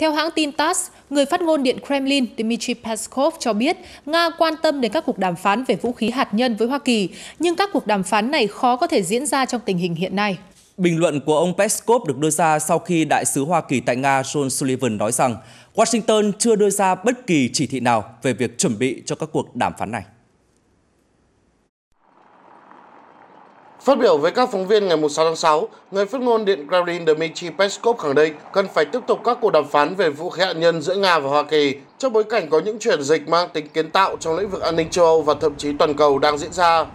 Theo hãng tin TASS, người phát ngôn Điện Kremlin Dmitry Peskov cho biết Nga quan tâm đến các cuộc đàm phán về vũ khí hạt nhân với Hoa Kỳ, nhưng các cuộc đàm phán này khó có thể diễn ra trong tình hình hiện nay. Bình luận của ông Peskov được đưa ra sau khi Đại sứ Hoa Kỳ tại Nga John Sullivan nói rằng Washington chưa đưa ra bất kỳ chỉ thị nào về việc chuẩn bị cho các cuộc đàm phán này. Phát biểu với các phóng viên ngày 6 tháng 6, người phát ngôn Điện Kremlin Dmitry Peskov khẳng định cần phải tiếp tục các cuộc đàm phán về vũ khí hạt nhân giữa Nga và Hoa Kỳ trong bối cảnh có những chuyển dịch mang tính kiến tạo trong lĩnh vực an ninh châu Âu và thậm chí toàn cầu đang diễn ra.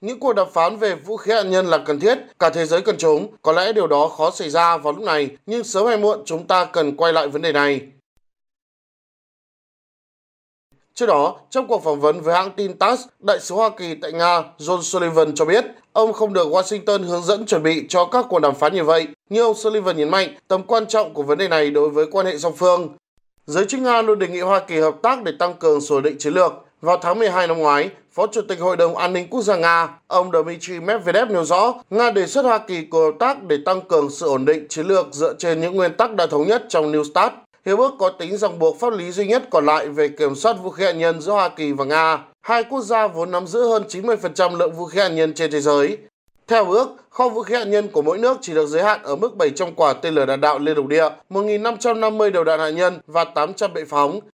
Những cuộc đàm phán về vũ khí hạt nhân là cần thiết, cả thế giới cần chúng. Có lẽ điều đó khó xảy ra vào lúc này, nhưng sớm hay muộn chúng ta cần quay lại vấn đề này. Trước đó, trong cuộc phỏng vấn với hãng tin TASS, đại sứ Hoa Kỳ tại Nga John Sullivan cho biết ông không được Washington hướng dẫn chuẩn bị cho các cuộc đàm phán như vậy. Như ông Sullivan nhấn mạnh, tầm quan trọng của vấn đề này đối với quan hệ song phương. Giới chức Nga luôn đề nghị Hoa Kỳ hợp tác để tăng cường số định chiến lược. Vào tháng 12 năm ngoái, Phó Chủ tịch Hội đồng An ninh Quốc gia Nga, ông Dmitry Medvedev nêu rõ, Nga đề xuất Hoa Kỳ cùng hợp tác để tăng cường sự ổn định chiến lược dựa trên những nguyên tắc đã thống nhất trong New START. Hiệp ước có tính ràng buộc pháp lý duy nhất còn lại về kiểm soát vũ khí hạt nhân giữa Hoa Kỳ và Nga, hai quốc gia vốn nắm giữ hơn 90% lượng vũ khí hạt nhân trên thế giới. Theo ước, kho vũ khí hạt nhân của mỗi nước chỉ được giới hạn ở mức 700 quả tên lửa đạn đạo liên lục địa, 1.550 đầu đạn hạt nhân và 800 bệ phóng,